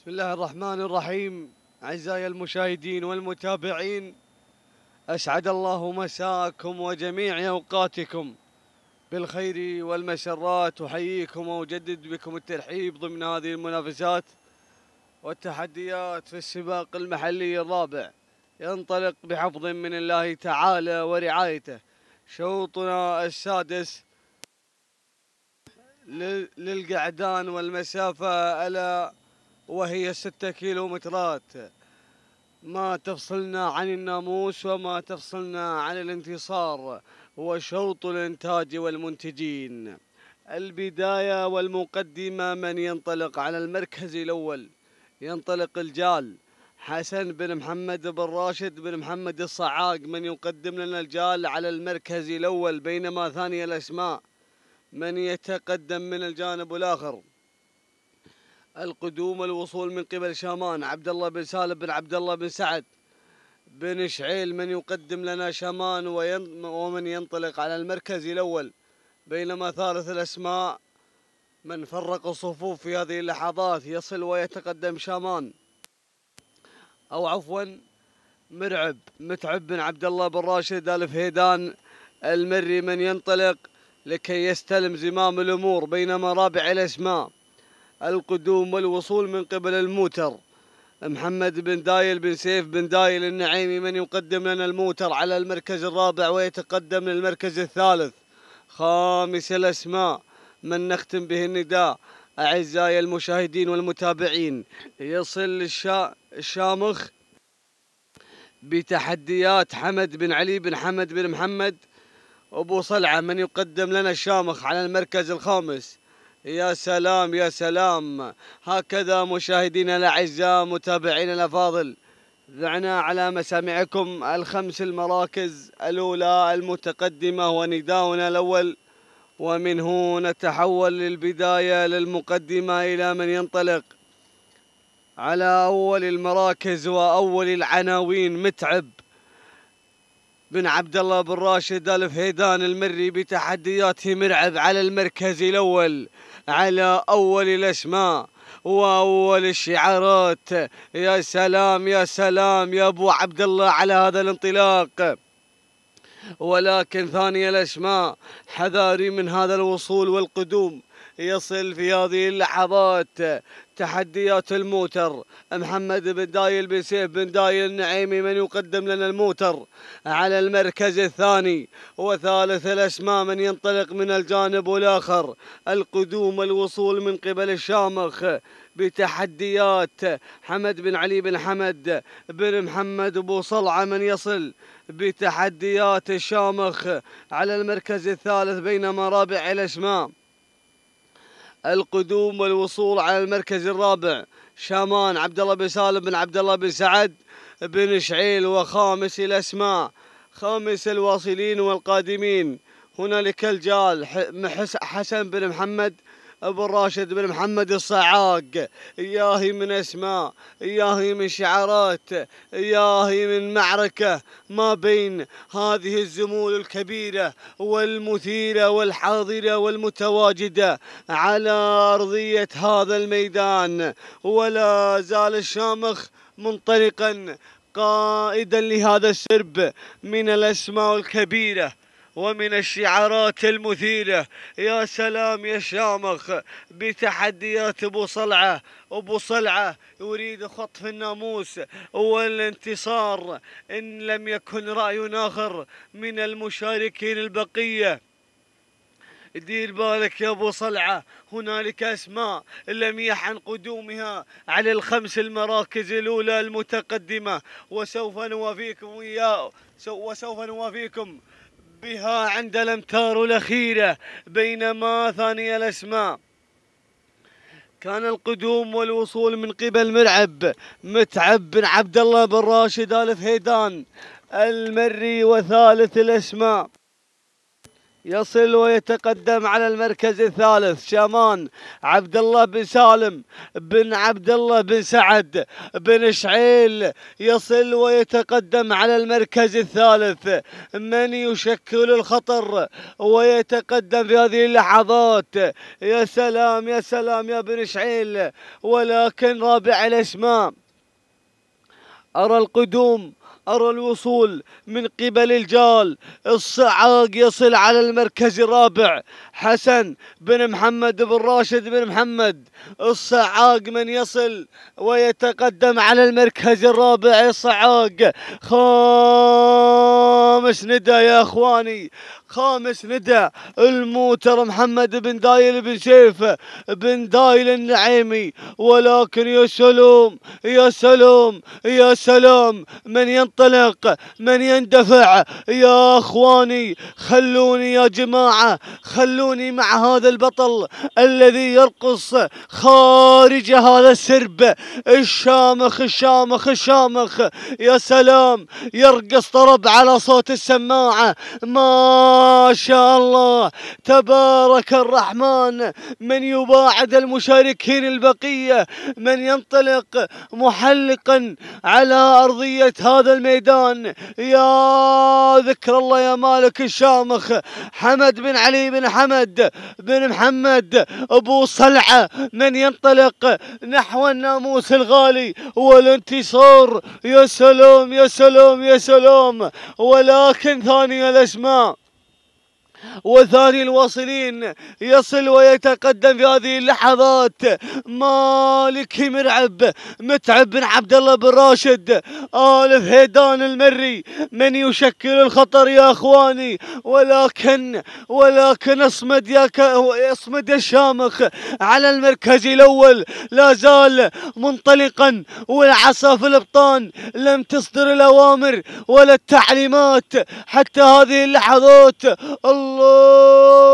بسم الله الرحمن الرحيم أعزائي المشاهدين والمتابعين أسعد الله مساءكم وجميع أوقاتكم بالخير والمسرات أحييكم وأجدد بكم الترحيب ضمن هذه المنافسات والتحديات في السباق المحلي الرابع ينطلق بحفظ من الله تعالى ورعايته شوطنا السادس للقعدان والمسافة على وهي ستة كيلومترات ما تفصلنا عن الناموس وما تفصلنا عن الانتصار وشوط الانتاج والمنتجين البداية والمقدمة من ينطلق على المركز الأول ينطلق الجال حسن بن محمد بن راشد بن محمد الصعاق من يقدم لنا الجال على المركز الأول بينما ثاني الأسماء من يتقدم من الجانب الآخر القدوم والوصول من قبل شامان عبد الله بن سالم بن عبد الله بن سعد بن شعيل من يقدم لنا شامان ومن ينطلق على المركز الأول بينما ثالث الأسماء من فرق الصفوف في هذه اللحظات يصل ويتقدم شامان أو عفوا مرعب متعب بن عبد الله بن راشد ألف هيدان المري من ينطلق لكي يستلم زمام الأمور بينما رابع الأسماء القدوم والوصول من قبل الموتر محمد بن دايل بن سيف بن دايل النعيمي من يقدم لنا الموتر على المركز الرابع ويتقدم للمركز الثالث خامس الأسماء من نختم به النداء أعزائي المشاهدين والمتابعين يصل الشا... الشامخ بتحديات حمد بن علي بن حمد بن محمد أبو صلعة من يقدم لنا الشامخ على المركز الخامس يا سلام يا سلام هكذا مشاهدينا الاعزاء متابعينا الافاضل ذعنا على مسامعكم الخمس المراكز الاولى المتقدمه ونداؤنا الاول ومن هنا نتحول للبدايه للمقدمه الى من ينطلق على اول المراكز واول العناوين متعب بن عبد الله بن راشد الفهيدان المري بتحدياته مرعب على المركز الاول على اول الاسماء واول الشعارات يا سلام يا سلام يا ابو عبد الله على هذا الانطلاق ولكن ثاني الأشماء حذاري من هذا الوصول والقدوم يصل في هذه اللحظات تحديات الموتر محمد بن دايل بن سيف بن دايل النعيمي من يقدم لنا الموتر على المركز الثاني وثالث الأسماء من ينطلق من الجانب والآخر القدوم الوصول من قبل الشامخ بتحديات حمد بن علي بن حمد بن محمد أبو صلعة من يصل بتحديات الشامخ على المركز الثالث بينما رابع الأسماء القدوم والوصول على المركز الرابع شامان عبد الله بن سالم بن عبد الله بن سعد بن شعيل وخامس الأسماء خامس الواصلين والقادمين هنالك الجال حسن بن محمد ابو راشد بن محمد الصعاق ياهي من اسماء ياهي من شعارات ياهي من معركة ما بين هذه الزمول الكبيرة والمثيرة والحاضرة والمتواجدة على أرضية هذا الميدان ولا زال الشامخ منطلقا قائدا لهذا السرب من الأسماء الكبيرة ومن الشعارات المثيرة يا سلام يا شامخ بتحديات ابو صلعة ابو صلعة يريد خطف الناموس والانتصار ان لم يكن رأي اخر من المشاركين البقيه دير بالك يا ابو صلعه هنالك اسماء لم يحن قدومها على الخمس المراكز الاولى المتقدمه وسوف نوافيكم وياه وسوف نوافيكم بها عند الامتار الاخيره بينما ثاني الاسماء كان القدوم والوصول من قبل مرعب متعب بن عبد الله بن راشد ال هيدان المري وثالث الاسماء يصل ويتقدم على المركز الثالث شامان عبد الله بن سالم بن عبد الله بن سعد بن شعيل يصل ويتقدم على المركز الثالث من يشكل الخطر ويتقدم في هذه اللحظات يا سلام يا سلام يا بن شعيل ولكن رابع الاسماء أرى القدوم أرى الوصول من قبل الجال الصعاق يصل على المركز الرابع حسن بن محمد بن راشد بن محمد الصعاق من يصل ويتقدم على المركز الرابع الصعاق خامس ندى يا أخواني خامس ندى الموتر محمد بن دايل بن سيف بن دايل النعيمي ولكن يا سلام يا سلام يا سلام من ينطلق من يندفع يا اخواني خلوني يا جماعه خلوني مع هذا البطل الذي يرقص خارج هذا السرب الشامخ الشامخ الشامخ يا سلام يرقص طرب على صوت السماعه ما ما شاء الله تبارك الرحمن من يباعد المشاركين البقية من ينطلق محلقا على أرضية هذا الميدان يا ذكر الله يا مالك الشامخ حمد بن علي بن حمد بن محمد أبو صلعة من ينطلق نحو الناموس الغالي والانتصار يا سلام يا سلام يا سلام ولكن ثانية الأسماء وثاني الواصلين يصل ويتقدم في هذه اللحظات مالك مرعب متعب بن عبد الله بن راشد آلف هيدان المري من يشكل الخطر يا اخواني ولكن ولكن اصمد يا اصمد الشامخ على المركز الاول لا زال منطلقا والعصا في الابطان لم تصدر الاوامر ولا التعليمات حتى هذه اللحظات الله Lord.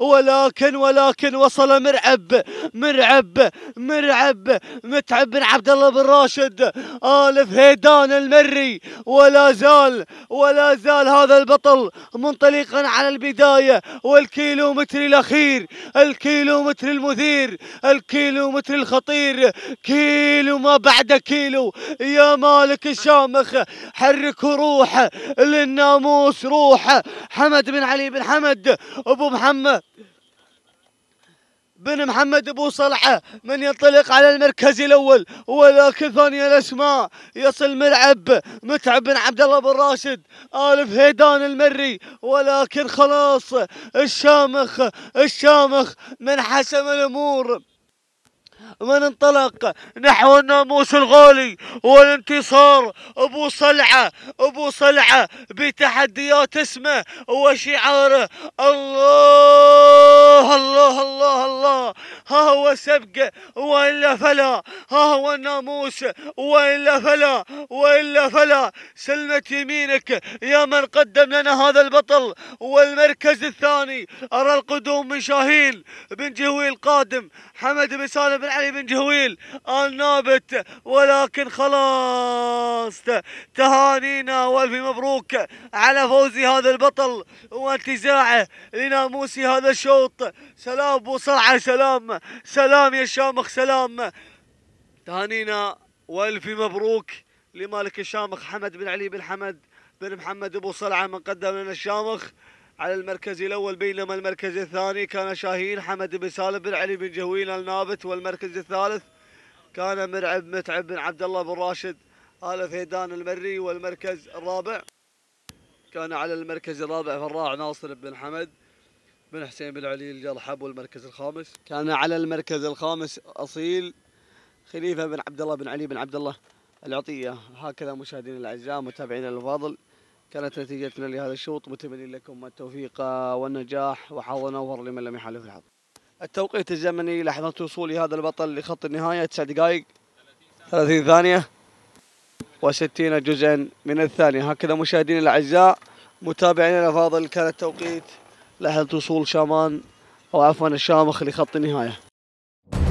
ولكن ولكن وصل مرعب مرعب مرعب متعب بن عبد الله بن راشد الف هيدان المري ولا زال ولا زال هذا البطل منطلقا على البدايه والكيلومتر الاخير الكيلومتر المثير الكيلومتر الخطير كيلو ما بعد كيلو يا مالك الشامخ حرك روح للناموس روح حمد بن علي بن حمد ابو محمد بن محمد أبو صلحة من ينطلق على المركز الأول ولكن ثانية الأسماء يصل ملعب متعب بن عبد الله بن راشد آلف هيدان المري ولكن خلاص الشامخ الشامخ من حسم الأمور وننطلق نحو الناموس الغالي والانتصار ابو صلعه ابو صلعه بتحديات اسمه وشعاره الله الله الله الله ها هو سبق والا فلا ها هو الناموس والا فلا والا فلا سلمت يمينك يا من قدم لنا هذا البطل والمركز الثاني ارى القدوم من شاهين بن جهوي القادم حمد بن سالم بن علي طيب الرائي بن جهويل النابت ولكن خلاص تهانينا والف مبروك على فوز هذا البطل وانتزاعه لناموسي هذا الشوط سلام وصرعه سلام سلام يا شامخ سلام تهانينا والف مبروك لمالك الشامخ حمد بن علي بن حمد بن محمد ابو صلعه من قدم لنا الشامخ على المركز الأول بينما المركز الثاني كان شاهين حمد بن سالم بن علي بن جهوين النابت والمركز الثالث كان مرعب متعب بن عبد الله بن راشد آل فيدان المري والمركز الرابع كان على المركز الرابع فراع ناصر بن حمد بن حسين بن علي الجرحب والمركز الخامس كان على المركز الخامس أصيل خليفة بن عبد الله بن علي بن عبد الله العطية هكذا مشاهدينا الأعزاء متابعينا الفاضل كانت نتيجتنا لهذا الشوط متمنين لكم التوفيق والنجاح وحظنا اوفر لمن لم يحالف الحظ. التوقيت الزمني لحظة وصول هذا البطل لخط النهاية تسع دقائق 30 ثانية و60 جزءا من الثانية هكذا مشاهدينا الأعزاء متابعينا الأفاضل كان التوقيت لحظة وصول شامان أو عفوا الشامخ لخط النهاية